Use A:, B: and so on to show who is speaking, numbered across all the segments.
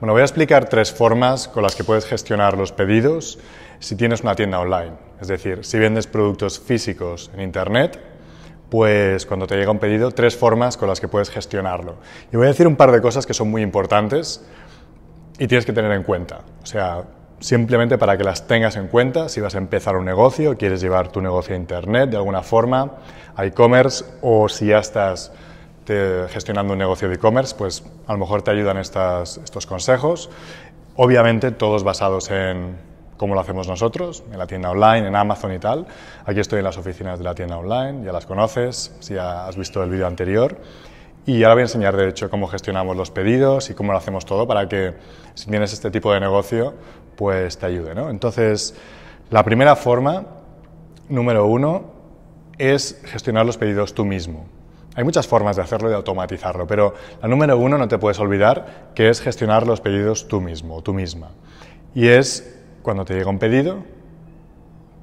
A: Bueno, voy a explicar tres formas con las que puedes gestionar los pedidos si tienes una tienda online. Es decir, si vendes productos físicos en Internet, pues cuando te llega un pedido, tres formas con las que puedes gestionarlo. Y voy a decir un par de cosas que son muy importantes y tienes que tener en cuenta. O sea, simplemente para que las tengas en cuenta, si vas a empezar un negocio, quieres llevar tu negocio a Internet de alguna forma, a e-commerce, o si ya estás gestionando un negocio de e-commerce, pues a lo mejor te ayudan estos consejos. Obviamente todos basados en cómo lo hacemos nosotros, en la tienda online, en Amazon y tal. Aquí estoy en las oficinas de la tienda online, ya las conoces, si has visto el vídeo anterior. Y ahora voy a enseñar, de hecho, cómo gestionamos los pedidos y cómo lo hacemos todo para que, si tienes este tipo de negocio, pues te ayude. Entonces, la primera forma, número uno, es gestionar los pedidos tú mismo. Hay muchas formas de hacerlo y de automatizarlo, pero la número uno no te puedes olvidar que es gestionar los pedidos tú mismo, o tú misma. Y es cuando te llega un pedido,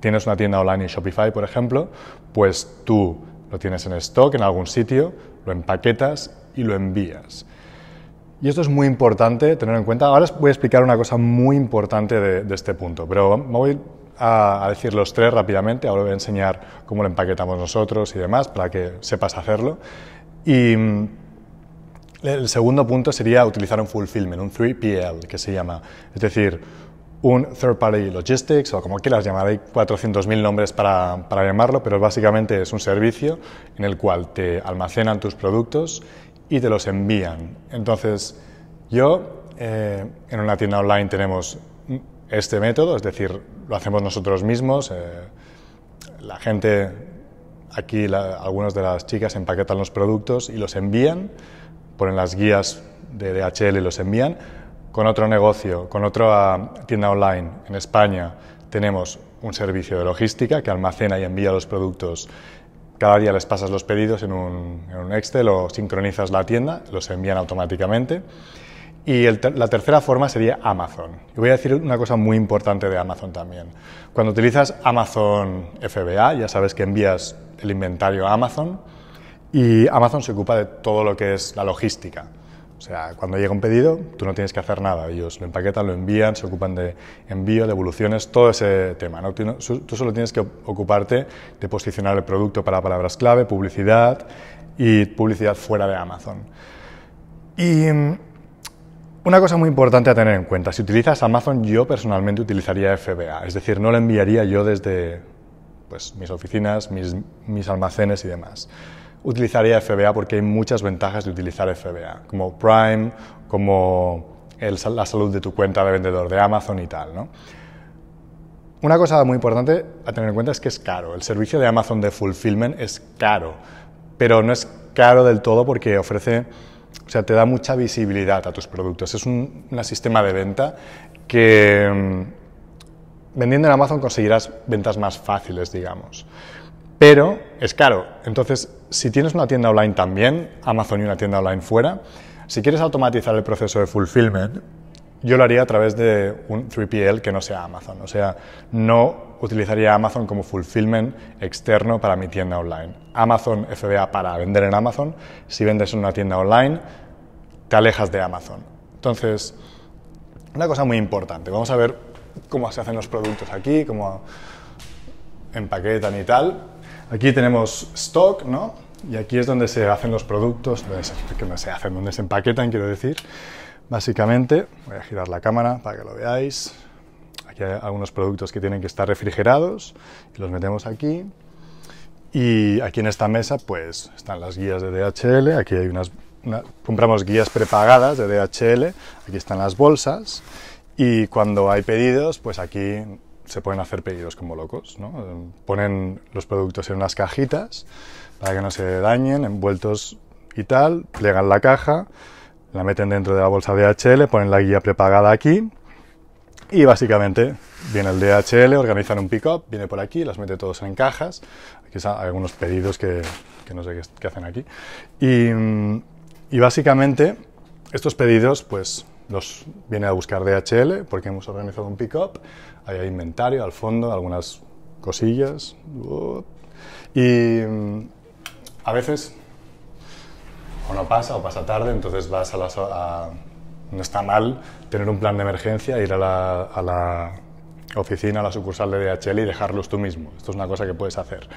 A: tienes una tienda online en Shopify, por ejemplo, pues tú lo tienes en stock en algún sitio, lo empaquetas y lo envías. Y esto es muy importante tener en cuenta. Ahora os voy a explicar una cosa muy importante de, este punto, pero me voy a, decir los tres rápidamente. Ahora voy a enseñar cómo lo empaquetamos nosotros y demás para que sepas hacerlo. Y mm, el segundo punto sería utilizar un fulfillment, un 3PL que se llama, es decir, un Third Party Logistics o como quieras llamar, hay 400.000 nombres para, llamarlo, pero básicamente es un servicio en el cual te almacenan tus productos y te los envían. Entonces, yo eh, en una tienda online tenemos este método, es decir, lo hacemos nosotros mismos. Eh, la gente, aquí algunas de las chicas empaquetan los productos y los envían, ponen las guías de DHL y los envían con otro negocio, con otra tienda online. En España tenemos un servicio de logística que almacena y envía los productos. Cada día les pasas los pedidos en un, en un Excel o sincronizas la tienda, los envían automáticamente. Y la tercera forma sería Amazon. Y voy a decir una cosa muy importante de Amazon también. Cuando utilizas Amazon FBA, ya sabes que envías el inventario a Amazon y Amazon se ocupa de todo lo que es la logística. O sea, cuando llega un pedido, tú no tienes que hacer nada. Ellos lo empaquetan, lo envían, se ocupan de envío, devoluciones, todo ese tema. Tú solo tienes que ocuparte de posicionar el producto para palabras clave, publicidad y publicidad fuera de Amazon. Y una cosa muy importante a tener en cuenta, si utilizas Amazon, yo personalmente utilizaría FBA, es decir, no lo enviaría yo desde pues, mis oficinas, mis, almacenes y demás. Utilizaría FBA porque hay muchas ventajas de utilizar FBA, como Prime, como la salud de tu cuenta de vendedor de Amazon y tal. Una cosa muy importante a tener en cuenta es que es caro. El servicio de Amazon de fulfillment es caro, pero no es caro del todo porque ofrece o sea, te da mucha visibilidad a tus productos. Es un, sistema de venta que mm, vendiendo en Amazon conseguirás ventas más fáciles, digamos. Pero es caro. Entonces, si tienes una tienda online también, Amazon y una tienda online fuera, si quieres automatizar el proceso de fulfillment, yo lo haría a través de un 3PL que no sea Amazon. O sea, no utilizaría Amazon como fulfillment externo para mi tienda online. Amazon FBA para vender en Amazon. Si vendes en una tienda online, te alejas de Amazon. Entonces, una cosa muy importante. Vamos a ver cómo se hacen los productos aquí, cómo empaquetan y tal. Aquí tenemos stock, ¿no? Y aquí es donde se hacen los productos, donde se, se hacen, donde se empaquetan, quiero decir. Básicamente, voy a girar la cámara para que lo veáis. Aquí hay algunos productos que tienen que estar refrigerados y los metemos aquí. Y aquí en esta mesa pues están las guías de DHL, aquí hay unas, compramos guías prepagadas de DHL, aquí están las bolsas y cuando hay pedidos pues aquí se pueden hacer pedidos como locos, ¿no? ponen los productos en unas cajitas para que no se dañen, envueltos y tal, plegan la caja, la meten dentro de la bolsa DHL, ponen la guía prepagada aquí y básicamente viene el DHL, organizan un pick-up, viene por aquí, las mete todos en cajas. Aquí hay algunos pedidos que, que no sé qué, hacen aquí. Mm, y, básicamente estos pedidos, pues los viene a buscar DHL porque hemos organizado un pick-up. hay inventario al fondo, algunas cosillas. Y mm, a veces o no pasa o pasa tarde, entonces vas a las... A, no está mal tener un plan de emergencia, ir a la, oficina, a la sucursal de DHL y dejarlos tú mismo. Esto es una cosa que puedes hacer.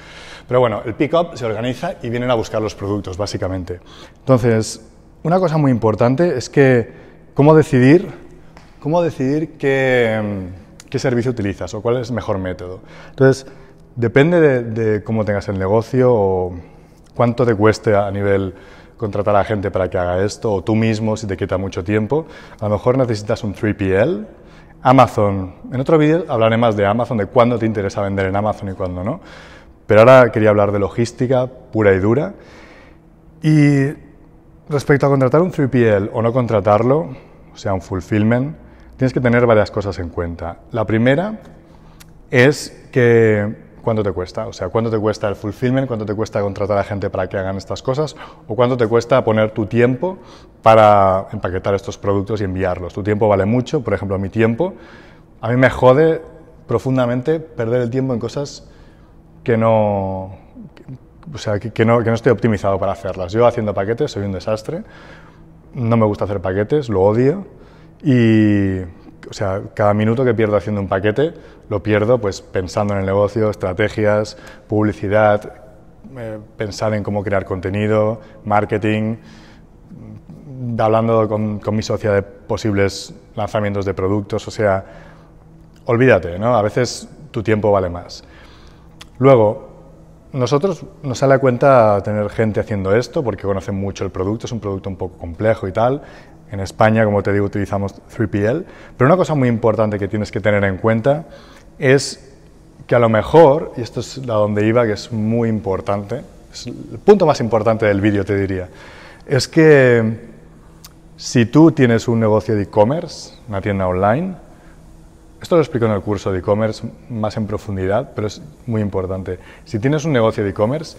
A: Pero bueno, el pick-up se organiza y vienen a buscar los productos, básicamente. Entonces, una cosa muy importante es que cómo decidir, cómo decidir qué, servicio utilizas o cuál es el mejor método. Entonces, depende de cómo tengas el negocio o cuánto te cueste a nivel contratar a gente para que haga esto, o tú mismo si te quita mucho tiempo. A lo mejor necesitas un 3PL. Amazon. En otro vídeo hablaré más de Amazon, de cuándo te interesa vender en Amazon y cuándo no. Pero ahora quería hablar de logística pura y dura. Y respecto a contratar un 3PL o no contratarlo, o sea, un fulfillment, tienes que tener varias cosas en cuenta. La primera es que cuánto te cuesta, o sea, cuánto te cuesta el fulfillment, cuánto te cuesta contratar a gente para que hagan estas cosas, o cuánto te cuesta poner tu tiempo para empaquetar estos productos y enviarlos. Tu tiempo vale mucho, por ejemplo, mi tiempo. A mí me jode profundamente perder el tiempo en cosas que no, o sea, que no estoy optimizado para hacerlas. Yo haciendo paquetes soy un desastre, no me gusta hacer paquetes, lo odio y o sea, cada minuto que pierdo haciendo un paquete, lo pierdo pues pensando en el negocio, estrategias, publicidad, eh, pensar en cómo crear contenido, marketing, mm, hablando con, mi socia de posibles lanzamientos de productos, o sea, olvídate, ¿no? A veces tu tiempo vale más. Luego, nosotros nos sale a cuenta tener gente haciendo esto porque conocen mucho el producto, es un producto un poco complejo y tal, en España, como te digo, utilizamos 3PL, pero una cosa muy importante que tienes que tener en cuenta es que a lo mejor, y esto es a donde iba, que es muy importante, es el punto más importante del vídeo, te diría, es que si tú tienes un negocio de e-commerce, una tienda online, esto lo explico en el curso de e-commerce más en profundidad, pero es muy importante. Si tienes un negocio de e-commerce,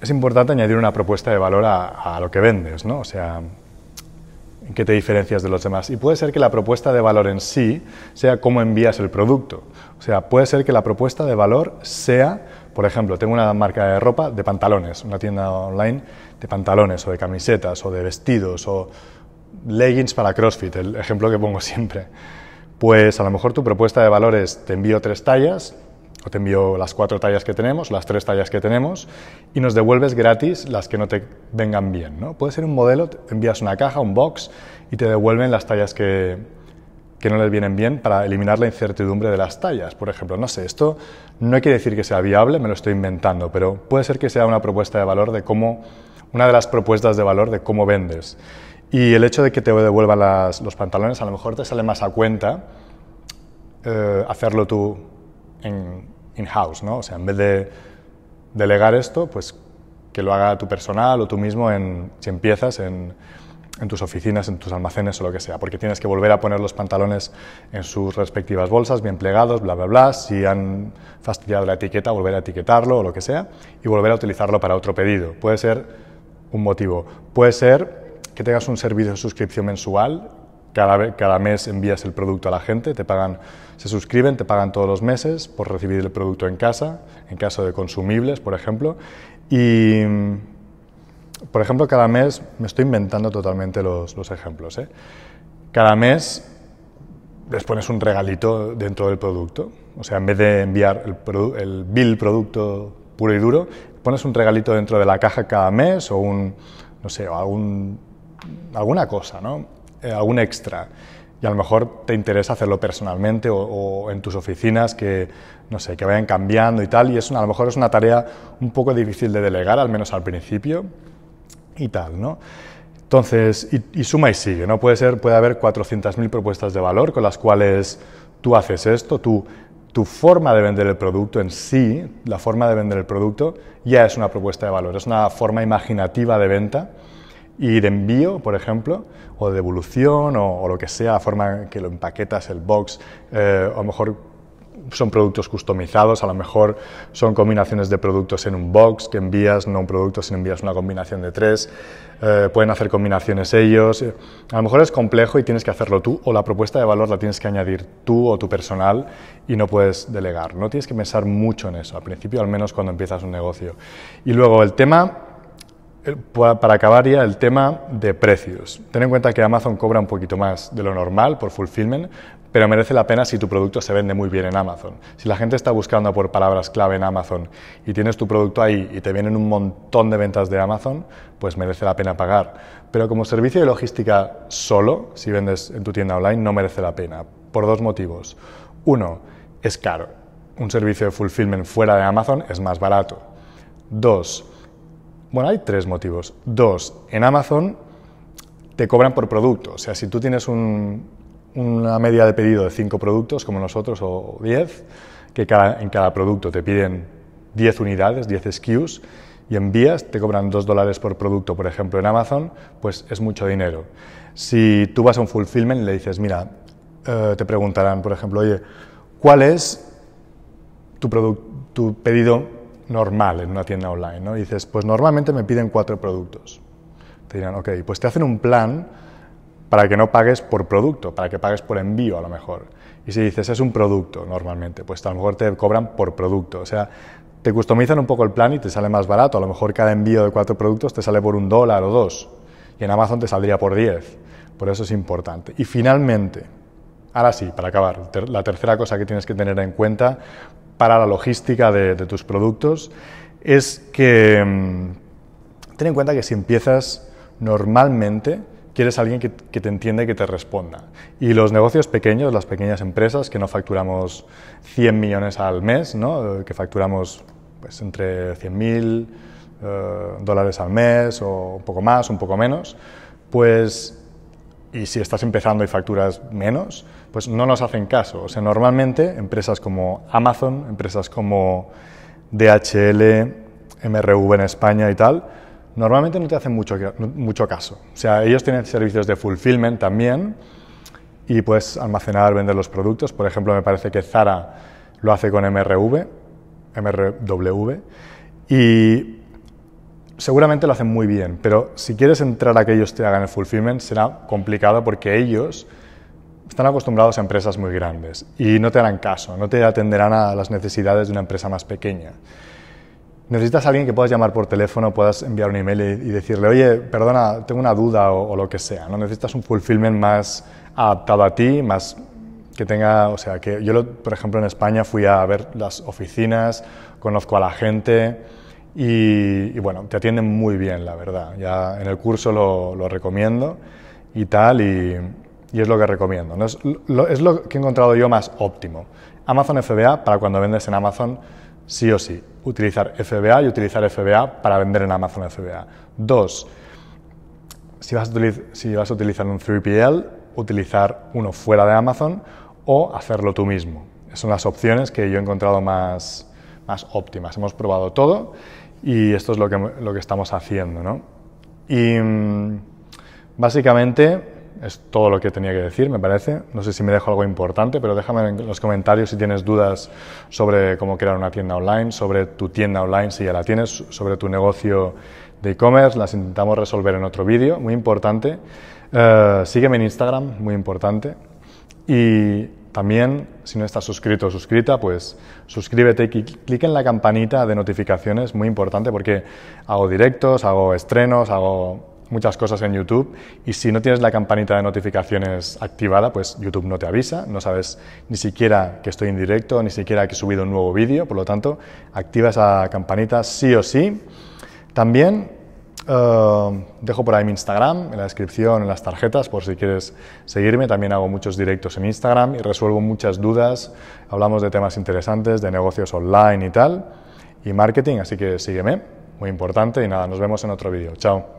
A: es importante añadir una propuesta de valor a, lo que vendes, ¿no? O sea, en qué te diferencias de los demás. Y puede ser que la propuesta de valor en sí sea cómo envías el producto. O sea, puede ser que la propuesta de valor sea, por ejemplo, tengo una marca de ropa de pantalones, una tienda online de pantalones o de camisetas o de vestidos o leggings para CrossFit, el ejemplo que pongo siempre. Pues a lo mejor tu propuesta de valor es te envío tres tallas, o te envío las cuatro tallas que tenemos, las tres tallas que tenemos, y nos devuelves gratis las que no te vengan bien. ¿no? Puede ser un modelo, envías una caja, un box, y te devuelven las tallas que, que no les vienen bien para eliminar la incertidumbre de las tallas. Por ejemplo, no sé, esto no quiere decir que sea viable, me lo estoy inventando, pero puede ser que sea una propuesta de valor de cómo, una de las propuestas de valor de cómo vendes. Y el hecho de que te devuelvan los pantalones, a lo mejor te sale más a cuenta eh, hacerlo tú en, in-house, ¿no? O sea, en vez de delegar esto, pues que lo haga tu personal o tú mismo en, si empiezas en, en tus oficinas, en tus almacenes o lo que sea, porque tienes que volver a poner los pantalones en sus respectivas bolsas, bien plegados, bla, bla, bla, si han fastidiado la etiqueta, volver a etiquetarlo o lo que sea, y volver a utilizarlo para otro pedido. Puede ser un motivo, puede ser que tengas un servicio de suscripción mensual cada, cada mes envías el producto a la gente, te pagan, se suscriben, te pagan todos los meses por recibir el producto en casa, en caso de consumibles, por ejemplo. Y, por ejemplo, cada mes, me estoy inventando totalmente los, ejemplos, ¿eh? cada mes les pones un regalito dentro del producto. O sea, en vez de enviar el, el bill producto puro y duro, pones un regalito dentro de la caja cada mes o un, no sé, algún, alguna cosa, ¿no? a eh, algún extra y a lo mejor te interesa hacerlo personalmente o, en tus oficinas que no sé que vayan cambiando y tal y es a lo mejor es una tarea un poco difícil de delegar al menos al principio y tal no entonces y, suma y sigue no puede ser puede haber 400.000 propuestas de valor con las cuales tú haces esto tu forma de vender el producto en sí, la forma de vender el producto, ya es una propuesta de valor, es una forma imaginativa de venta y de envío, por ejemplo, o de devolución o, lo que sea, la forma que lo empaquetas, el box, eh, a lo mejor son productos customizados, a lo mejor son combinaciones de productos en un box que envías, no un producto, sino envías una combinación de tres, eh, pueden hacer combinaciones ellos, a lo mejor es complejo y tienes que hacerlo tú o la propuesta de valor la tienes que añadir tú o tu personal y no puedes delegar, no tienes que pensar mucho en eso, al principio al menos cuando empiezas un negocio. Y luego el tema para acabar ya el tema de precios. Ten en cuenta que Amazon cobra un poquito más de lo normal por fulfillment, pero merece la pena si tu producto se vende muy bien en Amazon. Si la gente está buscando por palabras clave en Amazon y tienes tu producto ahí y te vienen un montón de ventas de Amazon, pues merece la pena pagar. Pero como servicio de logística solo, si vendes en tu tienda online, no merece la pena, por dos motivos. Uno, es caro. Un servicio de fulfillment fuera de Amazon es más barato. Dos, bueno, hay tres motivos. Dos, en Amazon te cobran por producto. O sea, si tú tienes una media de pedido de cinco productos, como nosotros, o diez, que en cada producto te piden diez unidades, diez SKUs, y envías, te cobran dos dólares por producto, por ejemplo, en Amazon, pues es mucho dinero. Si tú vas a un fulfillment y le dices, mira, eh, te preguntarán, por ejemplo, oye, ¿cuál es tu, tu pedido normal en una tienda online, ¿no? dices, pues normalmente me piden cuatro productos. Te dirán, ok, pues te hacen un plan para que no pagues por producto, para que pagues por envío a lo mejor. Y si dices, es un producto normalmente, pues a lo mejor te cobran por producto. O sea, te customizan un poco el plan y te sale más barato. A lo mejor cada envío de cuatro productos te sale por un dólar o dos. Y en Amazon te saldría por diez. Por eso es importante. Y finalmente, ahora sí, para acabar, la tercera cosa que tienes que tener en cuenta para la logística de, tus productos es que mm, ten en cuenta que si empiezas normalmente, quieres alguien que, te entienda y que te responda. Y los negocios pequeños, las pequeñas empresas, que no facturamos 100 millones al mes, ¿no? que facturamos pues, entre 100 mil eh, dólares al mes o un poco más, un poco menos, pues y si estás empezando y facturas menos, pues no nos hacen caso. O sea, normalmente empresas como Amazon, empresas como DHL, MRV en España y tal, normalmente no te hacen mucho, mucho caso. O sea, ellos tienen servicios de fulfillment también y puedes almacenar, vender los productos. Por ejemplo, me parece que Zara lo hace con MRV, MRW, y seguramente lo hacen muy bien, pero si quieres entrar a que ellos te hagan el fulfillment será complicado porque ellos están acostumbrados a empresas muy grandes y no te harán caso, no te atenderán a las necesidades de una empresa más pequeña. Necesitas a alguien que puedas llamar por teléfono, puedas enviar un email y, decirle, oye, perdona, tengo una duda o, lo que sea. ¿no? Necesitas un fulfillment más adaptado a ti, más que tenga, o sea, que yo, por ejemplo, en España fui a ver las oficinas, conozco a la gente, y, bueno, te atienden muy bien, la verdad. Ya en el curso lo, recomiendo y tal, y, es lo que recomiendo. Es, lo, que he encontrado yo más óptimo. Amazon FBA para cuando vendes en Amazon, sí o sí. Utilizar FBA y utilizar FBA para vender en Amazon FBA. Dos, si vas a, utilizar un 3PL, utilizar uno fuera de Amazon o hacerlo tú mismo. son las opciones que yo he encontrado más, más óptimas. Hemos probado todo y esto es lo que, lo que estamos haciendo. ¿no? Y mm, básicamente es todo lo que tenía que decir, me parece. No sé si me dejo algo importante, pero déjame en los comentarios si tienes dudas sobre cómo crear una tienda online, sobre tu tienda online, si ya la tienes, sobre tu negocio de e-commerce. Las intentamos resolver en otro vídeo, muy importante. Eh, sígueme en Instagram, muy importante. Y también, si no estás suscrito o suscrita, pues suscríbete y clic en la campanita de notificaciones, muy importante porque hago directos, hago estrenos, hago muchas cosas en YouTube y si no tienes la campanita de notificaciones activada, pues YouTube no te avisa, no sabes ni siquiera que estoy en directo, ni siquiera que he subido un nuevo vídeo, por lo tanto, activa esa campanita sí o sí. También eh, dejo por ahí mi Instagram, en la descripción, en las tarjetas, por si quieres seguirme. También hago muchos directos en Instagram y resuelvo muchas dudas. Hablamos de temas interesantes, de negocios online y tal, y marketing, así que sígueme, muy importante. Y nada, nos vemos en otro vídeo. Chao.